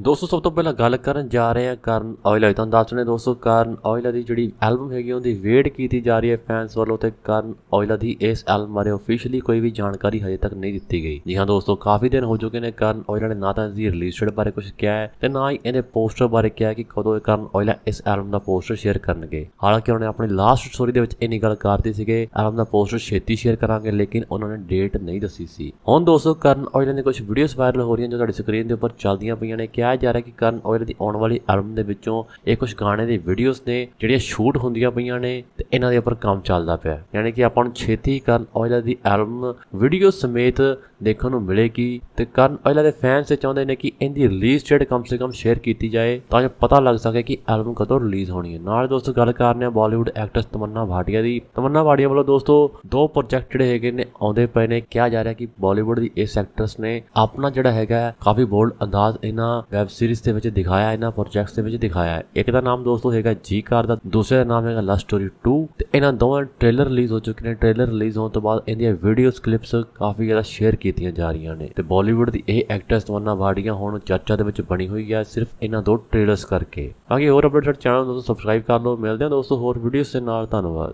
ਦੋਸਤੋ ਸਭ ਤੋਂ ਪਹਿਲਾਂ ਗੱਲ ਕਰਨ ਜਾ ਰਹੇ ਆ ਕਰਨ ਆਇਲਾ ਦੀ ਤੁਹਾਨੂੰ ਦੱਸਣੇ ਦੋਸਤੋ ਕਰਨ ਆਇਲਾ ਦੀ ਜਿਹੜੀ ਐਲਬਮ ਹੈਗੀ ਉਹਦੀ ਵੇਟ ਕੀਤੀ ਜਾ ਰਹੀ ਹੈ ਫੈਨਸ ਵੱਲੋਂ ਤੇ ਕਰਨ ਆਇਲਾ ਦੀ ਇਸ ਐਲਬਮ ਬਾਰੇ ਆਫੀਸ਼ੀਅਲੀ ਕੋਈ ਵੀ ਜਾਣਕਾਰੀ ਹਜੇ ਤੱਕ ਨਹੀਂ ਦਿੱਤੀ ਗਈ ਜੀ ਹਾਂ ਦੋਸਤੋ ਕਾਫੀ ਦਿਨ ਹੋ ਚੁੱਕੇ ਨੇ ਕਰਨ ਆਇਲਾ ਨੇ ਨਾ ਤਾਂ ਇਸ ਦੀ ਰਿਲੀਜ਼ ਡੇਟ ਬਾਰੇ ਕੁਝ ਕਿਹਾ ਹੈ ਤੇ ਨਾ ਹੀ ਇਹਦੇ ਪੋਸਟਰ ਬਾਰੇ ਕਿਹਾ ਕਿ ਕਦੋਂ ਇਹ ਕਰਨ ਆਇਲਾ ਇਸ ਐਲਬਮ ਦਾ ਪੋਸਟਰ ਸ਼ੇਅਰ ਕਰਨਗੇ ਹਾਲਾਂਕਿ ਉਹਨੇ ਆਪਣੀ ਲਾਸਟ ਸਟੋਰੀ ਦੇ ਵਿੱਚ ਇਹ ਗੱਲ ਕਰਦੇ ਸੀਗੇ ਐਲਬਮ ਦਾ ਪੋਸਟਰ ਛੇਤੀ ਸ਼ੇਅਰ ਕਰਾਂਗੇ ਲੇਕਿਨ ਉਹਨਾਂ ਨੇ ਡੇਟ ਨਹੀਂ ਦੱਸੀ ਸੀ ਹੁਣ ਦੋਸਤੋ ਕਰਨ ਆਇਲਾ ਨੇ ਕੁਝ ਵੀਡੀਓਜ਼ ਵਾਇਰਲ ਹੋ ਰਹੀਆਂ ਜੋ ਤੁਹਾਡੀ ਸਕਰੀਨ ਦੇ ਉੱਪਰ ਚੱਲਦੀਆਂ ਪਈਆਂ ਨੇ ਕਿ ਕਿਹਾ ਜਾ ਰਿਹਾ ਕਿ ਕਰਨ ਔਜਲਾ ਦੀ ਆਉਣ ਵਾਲੀ ਐਲਬਮ ਦੇ ਵਿੱਚੋਂ ਇਹ ਕੁਝ ਗਾਣੇ ਦੇ ਵੀਡੀਓਜ਼ ਨੇ ਜਿਹੜੀਆਂ ਸ਼ੂਟ ਹੁੰਦੀਆਂ ਪਈਆਂ ਨੇ ਤੇ ਇਹਨਾਂ ਦੇ ਉੱਪਰ ਕੰਮ ਚੱਲਦਾ ਪਿਆ ਯਾਨੀ ਕਿ ਆਪਾਂ ਨੂੰ ਛੇਤੀ ਕਰਨ ਔਜਲਾ ਦੀ ਐਲਬਮ ਵੀਡੀਓ ਸਮੇਤ ਦੇਖਣ ਨੂੰ ਮਿਲੇਗੀ ਤੇ ਕਰਨ ਔਜਲਾ ਦੇ ਫੈਨਸ ਚਾਹੁੰਦੇ ਨੇ ਕਿ ਇਹਦੀ ਰਿਲੀਜ਼ ਡੇਟ ਕਮ ਸੇ ਕਮ ਸ਼ੇਅਰ ਕੀਤੀ ਜਾਏ ਤਾਂ ਜੋ ਪਤਾ ਲੱਗ ਸਕੇ ਕਿ ਐਲਬਮ ਕਦੋਂ ਰਿਲੀਜ਼ ਹੋਣੀ ਹੈ ਨਾਲ ਦੋਸਤੋ ਗੱਲ ਕਰਨੇ ਆ ਬਾਲੀਵੁੱਡ ਐਕਟਰਸ ਤਮੰਨਾ ਭਾਟੀਆ ਦੀ ਤਮੰਨਾ ਭਾਟੀਆ ਵੱਲੋਂ ਦੋਸਤੋ ਦੋ ਪ੍ਰੋਜੈਕਟ ਜਿਹੜੇ ਹੈਗੇ ਨੇ ਆਉਂਦੇ ਪਏ ਨੇ ਕਿਹਾ ਜਾ ਰਿਹਾ ਕਿ ਬਾਲੀਵੁੱਡ ਦੀ ਇਸ ਐਕਟਰਸ ਨੇ ਆਪਣਾ ਜਿਹੜਾ ਹੈਗਾ ਕਾਫੀ ਬੋਲਡ ਅੰਦਾਜ਼ ਇਹਨਾਂ ਵੈਬ ਸੀਰੀਜ਼ ਦੇ ਵਿੱਚ ਦਿਖਾਇਆ ਇਹਨਾਂ ਪ੍ਰੋਜੈਕਟਸ ਦੇ ਵਿੱਚ ਦਿਖਾਇਆ ਹੈ ਇੱਕ ਦਾ ਨਾਮ ਦੋਸਤੋ ਹੈਗਾ ਜੀ ਕਾਰ ਦਾ ਦੂਸਰੇ ਦਾ ਨਾਮ ਹੈਗਾ ਲਵ ਸਟੋਰੀ 2 ਤੇ ਇਹਨਾਂ ਦੋਵਾਂ ਟ੍ਰੇਲਰ ਰਿਲੀਜ਼ ਹੋ ਚੁੱਕੇ ਨੇ ਟ੍ਰੇਲਰ ਰਿਲੀਜ਼ ਹੋਣ ਤੋਂ ਬਾਅਦ ਇਹਦੀਆਂ ਵੀਡੀਓਜ਼ ਕਲਿੱਪਸ ਕਾਫੀ ਜ਼ਿਆਦਾ ਸ਼ੇਅਰ ਕੀਤੀਆਂ ਜਾ ਰਹੀਆਂ ਨੇ ਤੇ ਬਾਲੀਵੁੱਡ ਦੀ ਇਹ ਐਕਟਰਸ ਤਵੰਨਾ ਬਾੜੀਆਂ ਹੁਣ ਚਰਚਾ ਦੇ ਵਿੱਚ ਬਣੀ ਹੋਈ ਹੈ ਸਿਰਫ ਇਹਨਾਂ ਦੋ ਟ੍ਰੇਲਰਸ ਕਰਕੇ ਬਾਕੀ ਹੋਰ ਅਪਡੇਟਸ ਹੋ ਤਾਂ ਸਬਸਕ੍ਰਾਈਬ ਕਰ ਲਓ ਮਿਲਦੇ ਹਾਂ ਦੋਸਤੋ ਹੋਰ ਵੀਡੀਓਜ਼ ਦੇ ਨਾਲ ਧੰਨਵਾਦ